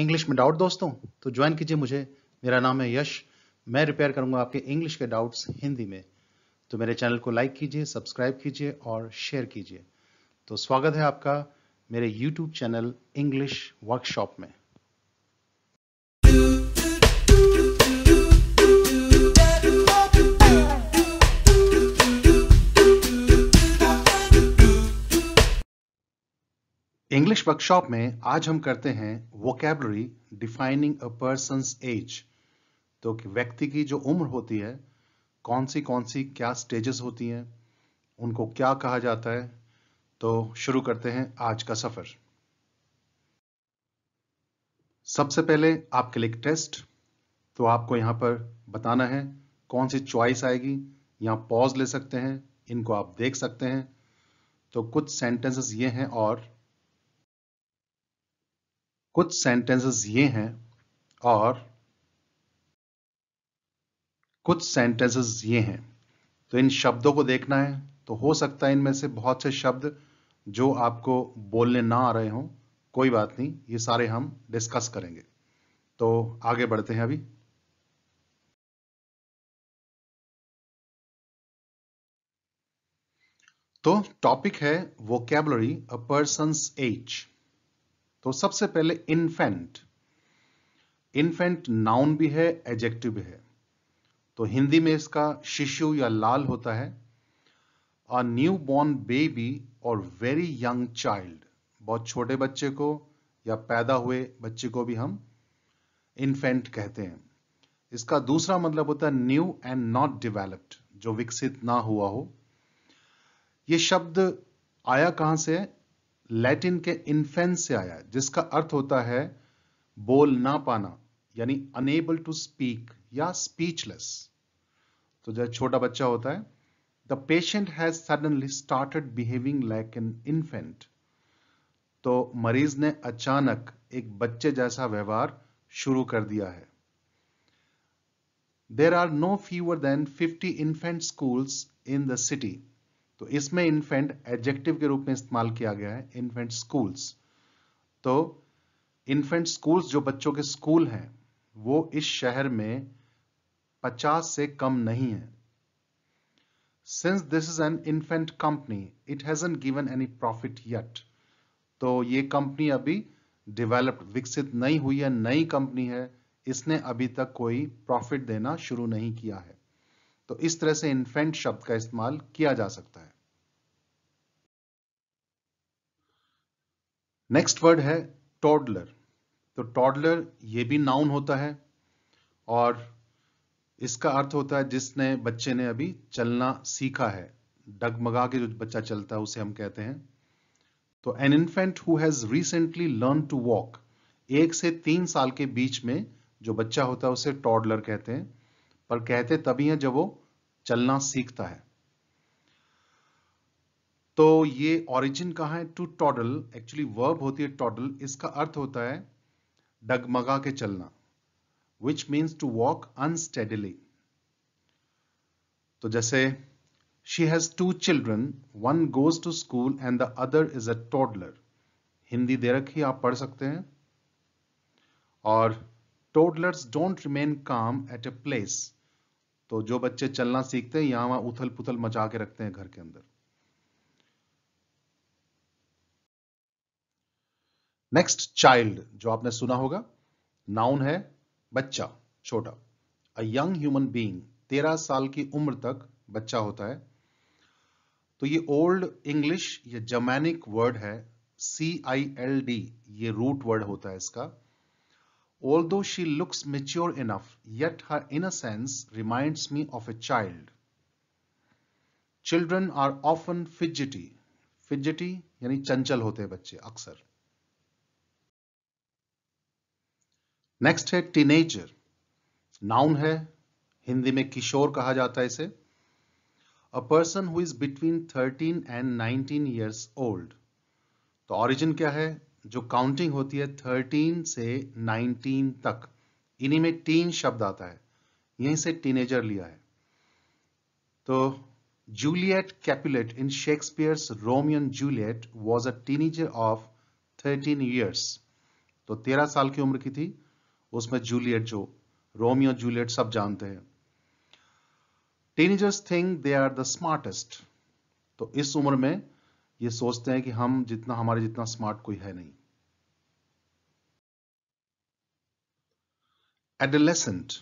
English में doubt दोस्तों तो ज्वाइन कीजिए मुझे मेरा नाम है यश मैं रिपेयर करूंगा आपके इंग्लिश के डाउट्स हिंदी में तो मेरे चैनल को लाइक कीजिए सब्सक्राइब कीजिए और शेयर कीजिए तो स्वागत है आपका मेरे यूट्यूब चैनल इंग्लिश वर्कशॉप में इंग्लिश वर्कशॉप में आज हम करते हैं vocabulary defining a person as तो कि व्यक्ति की जो उम्र होती है कौन सी कौन सी क्या स्टेजेस होती हैं उनको क्या कहा जाता है तो शुरू करते हैं आज का सफर सबसे पहले आपके लिए टेस्ट तो आपको यहां पर बताना है कौन सी चॉइस आएगी यहां पॉज ले सकते हैं इनको आप देख सकते हैं तो कुछ सेंटेंसेस ये हैं और कुछ सेंटेंसेस ये हैं और कुछ सेंटेंसेस ये हैं तो इन शब्दों को देखना है तो हो सकता है इनमें से बहुत से शब्द जो आपको बोलने ना आ रहे हों कोई बात नहीं ये सारे हम डिस्कस करेंगे तो आगे बढ़ते हैं अभी तो टॉपिक है वोकेबलरी अ पर्सनस एज तो सबसे पहले इन्फेंट इन्फेंट नाउन भी है एजेक्टिव है तो हिंदी में इसका शिशु या लाल होता है अ न्यू बॉर्न बेबी और वेरी यंग चाइल्ड बहुत छोटे बच्चे को या पैदा हुए बच्चे को भी हम इन्फेंट कहते हैं इसका दूसरा मतलब होता है न्यू एंड नॉट डिवेलप्ड जो विकसित ना हुआ हो यह शब्द आया कहां से है लैटिन के इन्फेंस से आया है जिसका अर्थ होता है बोल ना पाना यानी अनेबल टू स्पीक या स्पीचलेस तो जब छोटा बच्चा होता है the patient has suddenly started behaving like an infant तो मरीज ने अचानक एक बच्चे जैसा व्यवहार शुरू कर दिया है there are no fewer than 50 infant schools in the city तो इसमें इन्फेंट एडजेक्टिव के रूप में इस्तेमाल किया गया है इन्फेंट स्कूल्स तो इन्फेंट स्कूल्स जो बच्चों के स्कूल हैं वो इस शहर में 50 से कम नहीं है since this is an infant company it hasn't given any profit yet तो ये कंपनी अभी डेवलप्ड विकसित नहीं हुई है नई कंपनी है इसने अभी तक कोई प्रॉफिट देना शुरू नहीं किया है तो इस तरह से इन्फेंट शब्द का इस्तेमाल किया जा सकता है नेक्स्ट वर्ड है टॉडलर तो टॉडलर ये भी नाउन होता है और इसका अर्थ होता है जिसने बच्चे ने अभी चलना सीखा है डगमगा के जो बच्चा चलता है उसे हम कहते हैं तो an infant who has recently learn to walk एक से तीन साल के बीच में जो बच्चा होता है उसे टॉडलर कहते हैं पर कहते तभी है जब वो चलना सीखता है तो ये ऑरिजिन कहाँ है टू टॉडल एक्चुअली वर्ब होती है टॉडल इसका अर्थ होता है डगमगा के चलना which means to walk unsteadily तो जैसे she has two children one goes to school and the other is a toddler Hindi दे रखी आप पढ़ सकते हैं और toddlers don't remain calm at a place तो जो बच्चे चलना सीखते हैं यहां वहां उथल पुथल मचा के रखते हैं घर के अंदर नेक्स्ट चाइल्ड जो आपने सुना होगा नाउन है बच्चा छोटा अ यंग ह्यूमन बीइंग तेरह साल की उम्र तक बच्चा होता है तो ये ओल्ड इंग्लिश या जमैनिक वर्ड है सी आई एल डी ये रूट वर्ड होता है इसका although she looks mature enough yet her innocence reminds me of a child children are often fidgety fidgety यानी चंचल होते हैं बच्चे अक्सर नेक्स्ट है टीनेजर नाउन है हिंदी में किशोर कहा जाता है इसे a person who is between 13 and 19 years old तो ऑरिजिन क्या है जो काउंटिंग होती है 13 से 19 तक इन्हीं में टीन शब्द आता है यहीं से टीनेजर लिया है तो Juliet Capulet in Shakespeare's Romeo and Juliet was a teenager of 13 years तो 13 साल की उम्र की थी उसमें जूलियट जो रोमियो जूलियट सब जानते हैं teenagers think they are the smartest तो इस उम्र में ये सोचते हैं कि हम जितना हमारे जितना स्मार्ट कोई है नहीं एडोलेसेंट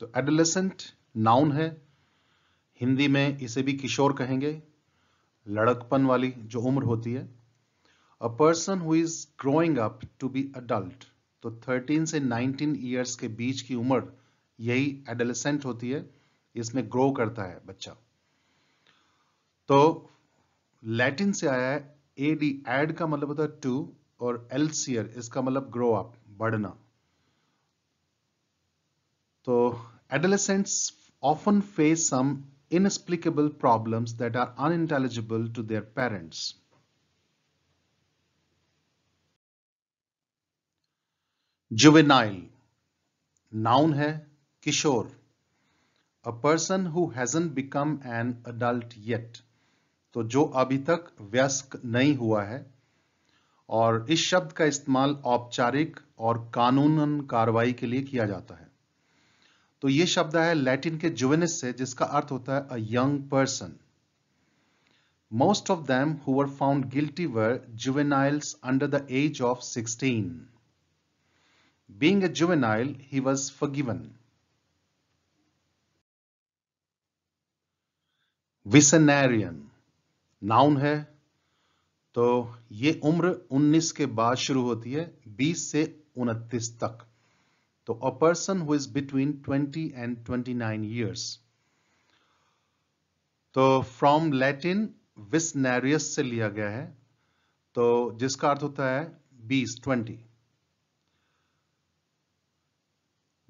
तो एडोलेसेंट नाउन है हिंदी में इसे भी किशोर कहेंगे लड़कपन वाली जो उम्र होती है a person who is growing up to be adult तो 13 से 19 ईयर्स के बीच की उम्र यही एडोलेसेंट होती है इसमें ग्रो करता है बच्चा तो लैटिन से आया है ए डी एड का मतलब होता है टू और एल्सियर इसका मतलब ग्रो अप बढ़ना तो often face some some inexplicable problems that are unintelligible to their parents juvenile noun है किशोर a person who hasn't become an adult yet तो जो अभी तक व्यस्क नहीं हुआ है और इस शब्द का इस्तेमाल औपचारिक और कानून कार्रवाई के लिए किया जाता है तो यह शब्द है लैटिन के जुवेनिस से जिसका अर्थ होता है a young person most of them who found guilty were juveniles under the age of sixteen Being a juvenile, he was forgiven. Vicenarian noun है तो ये उम्र 19 के बाद शुरू होती है 20 से 29 तक तो a person who is between 20 and 29 nine years तो फ्रॉम लैटिन विसनैरियस से लिया गया है तो जिसका अर्थ होता है 20 20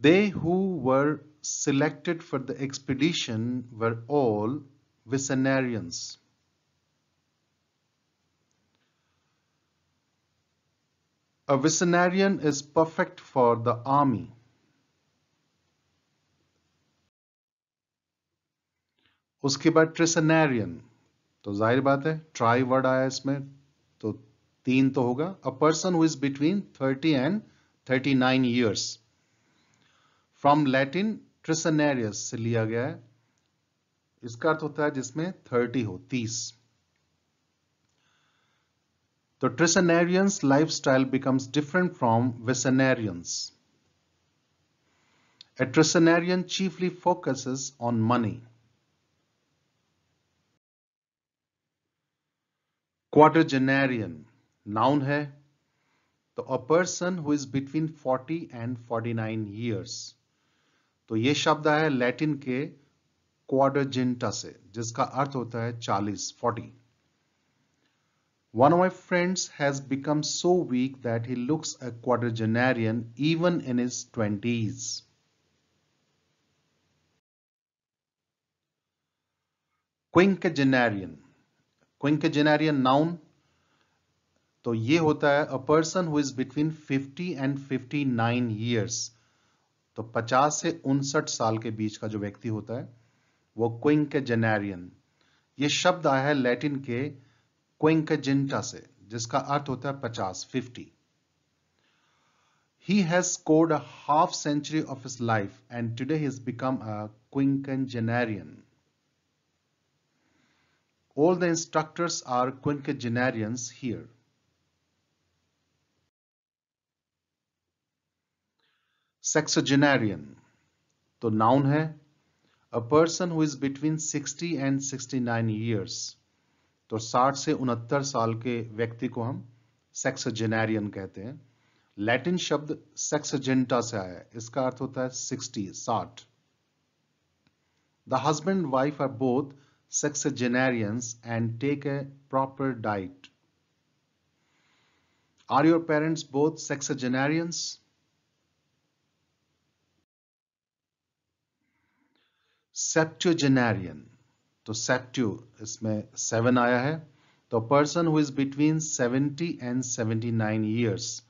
They who were selected for the expedition were all Vicenarians. A Vicenarian is perfect for the army. उसके बाद ट्रिसनैरियन तो जाहिर बात है ट्राई वर्ड आया इसमें तो तीन तो होगा a person who is between thirty and thirty from Latin tricenarius से लिया गया है इसका अर्थ होता है जिसमें थर्टी हो तीस तो tricenarians lifestyle becomes different from vicenarians a tricenarian chiefly focuses on money quadragenarian noun है तो a person who is between forty and forty nine years तो ये शब्द है लैटिन के क्वाडजेंटा से जिसका अर्थ होता है चालीस forty one of my friends has become so weak that he looks a quadragenarian even in his twenties quinquagenarian quinquagenarian noun तो ये होता है a person who is between fifty and fifty nine years तो 50 से उनसठ साल के बीच का जो व्यक्ति होता है वो क्विंक जेनेरियन ये शब्द आया है लैटिन के क्विंक जिंटा से जिसका अर्थ होता है 50 50 He has scored a half century of his life and today he has become a quinquagenarian. All the instructors are quinquagenarians here. सेक्सोजेनेरियन तो नाउन है a person who is between 60 and 69 years तो 60 से उनहत्तर साल के व्यक्ति को हम सेक्सोजेनेरियन कहते हैं लैटिन शब्द सेक्सोजेंटा से आया है इसका अर्थ होता है 60 60 the husband wife are both sexagenarians and take a proper diet are your parents both sexagenarians septuagenarian तो septu, इसमें seven आया है तो person who is between 70 and 79 years.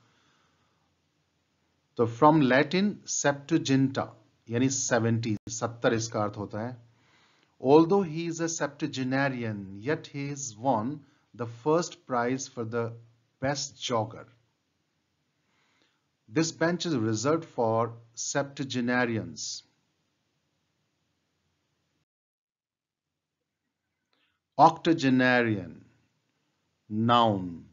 तो from Latin septuaginta, यानी 70 सत्तर इसका अर्थ होता है although he is a septuagenarian, yet he has won the first prize for the best jogger. This bench is reserved for septuagenarians. Octogenarian Noun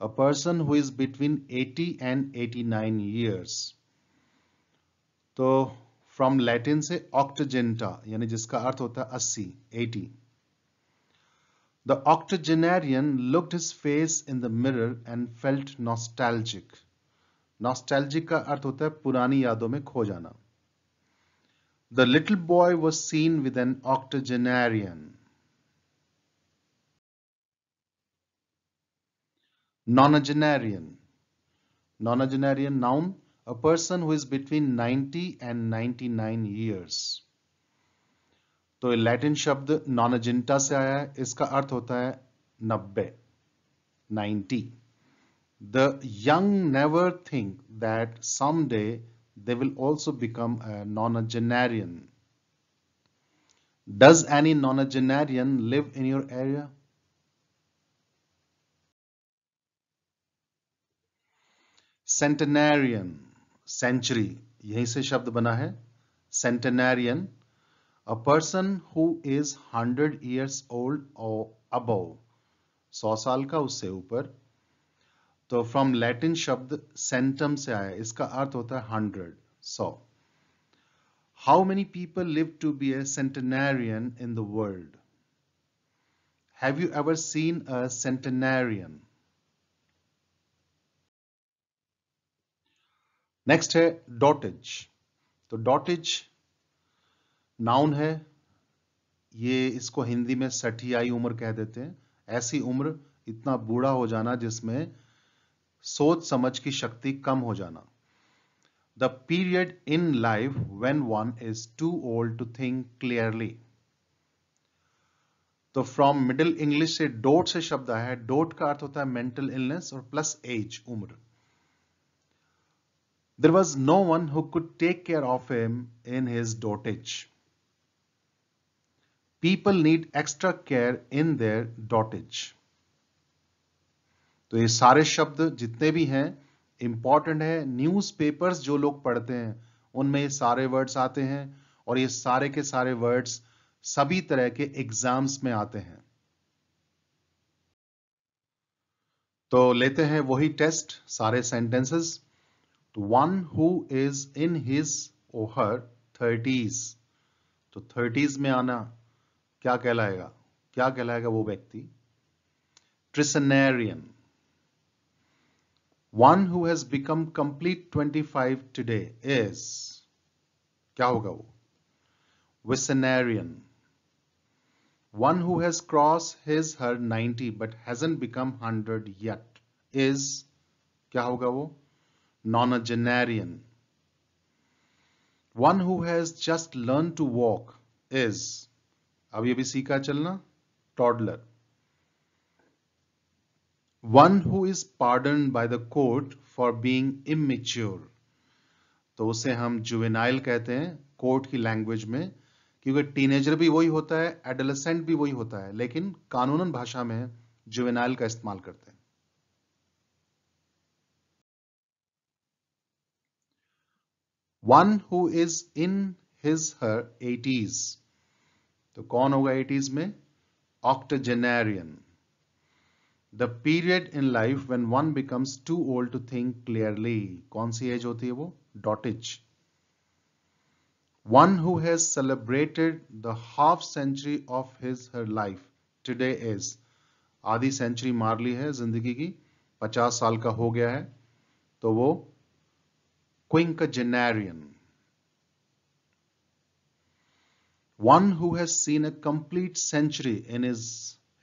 A person who is between 80 and 89 years So from Latin, से ऑक्टोजेंटा यानी जिसका अर्थ होता है 80 80 The octogenarian looked his face in the mirror and felt nostalgic. Nostalgic का अर्थ होता है पुरानी यादों में खो जाना The little boy was seen with an octogenarian. Nonagenarian. Nonagenarian noun, a person who is between 90 and 99 years. तो लैटिन शब्द नॉनजेंटा से आया है इसका अर्थ होता है नब्बे ninety. The young never think that someday they will also become a nonagenarian. Does any nonagenarian live in your area? Centenarian century यहीं से शब्द बना है centenarian a person who is hundred years old और अब सौ साल का उससे ऊपर तो फ्रॉम लैटिन शब्द सेंटम से आया इसका अर्थ होता है हंड्रेड सौ how many people live to be a centenarian in the world have you ever seen a centenarian next है डॉटेज तो डॉटेज नाउन है ये इसको हिंदी में सठी आई उम्र कह देते हैं ऐसी उम्र इतना बूढ़ा हो जाना जिसमें सोच समझ की शक्ति कम हो जाना the period in life when one is too old to think clearly तो फ्रॉम मिडिल इंग्लिश से डोट से शब्द आया है डोट का अर्थ होता है मेंटल इलनेस और प्लस एज उम्र There was no one who could take care of him in his dotage. People need extra care in their dotage. तो ये सारे शब्द जितने भी हैं इंपॉर्टेंट है न्यूज़पेपर्स जो लोग पढ़ते हैं उनमें ये सारे वर्ड्स आते हैं और ये सारे के सारे वर्ड्स सभी तरह के एग्जाम्स में आते हैं तो लेते हैं वही टेस्ट सारे sentences one who is in his or her 30s to 30s me kya kehlayega kya kehlayega wo vyakti tricentenarian one who has become complete 25 today is kya hoga wo vicenarian one who has crossed his her 90 but hasn't become 100 yet is kya hoga wo nonagenarian. One who has just learned to walk is अभी अभी सीखा चलना toddler. One who is pardoned by the court for being immature. तो उसे हम juvenile कहते हैं court की language में क्योंकि teenager भी वही होता है adolescent भी वही होता है लेकिन कानूनन भाषा में juvenile का इस्तेमाल करते हैं one who is in his her eighties तो कौन होगा एटीज में octogenarian the period in life when one becomes too old to think clearly कौन सी एज होती है वो dotage one who has celebrated the half century of his her life today is आधी सेंचुरी मार ली है जिंदगी की पचास साल का हो गया है तो वो quinquagenarian, one who has seen a complete century in his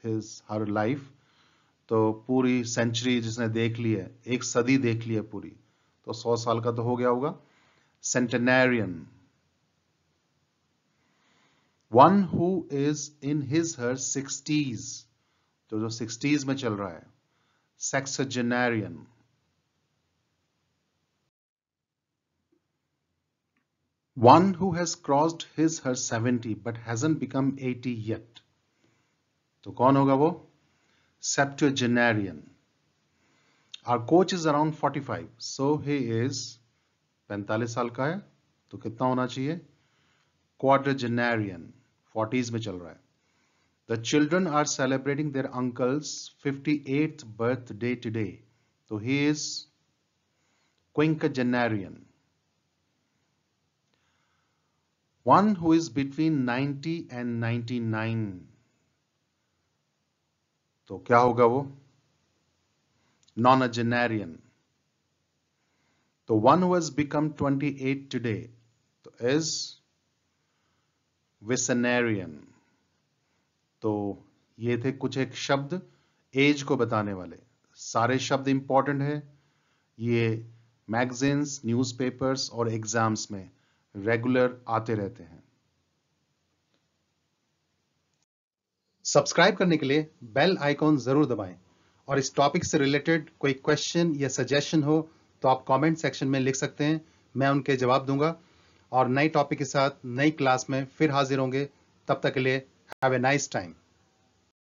his her life तो पूरी सेंचुरी जिसने देख ली है एक सदी देख ली है पूरी तो सौ साल का तो हो गया होगा centenarian one who is in his her sixties तो जो सिक्सटीज में चल रहा है सेक्सजेनेरियन One who has crossed his her 70 but hasn't become 80 yet. तो कौन होगा septuagenarian. Our coach is around 45, so he is 45 साल का है तो कितना होना चाहिए quadragenarian 40s में चल रहा The children are celebrating their uncle's 58th birthday today. So he is quinquagenarian. one who is between 90 and 99 तो क्या होगा वो nonagenarian the तो one who has become 28 today तो is विसनेरियन तो ये थे कुछ एक शब्द एज को बताने वाले सारे शब्द इंपॉर्टेंट है ये मैगजीन्स न्यूज़पेपर्स और एग्जाम्स में रेगुलर आते रहते हैं सब्सक्राइब करने के लिए बेल आइकॉन जरूर दबाएं और इस टॉपिक से रिलेटेड कोई क्वेश्चन या सजेशन हो तो आप कमेंट सेक्शन में लिख सकते हैं मैं उनके जवाब दूंगा और नए टॉपिक के साथ नई क्लास में फिर हाजिर होंगे तब तक के लिए हैव ए नाइस टाइम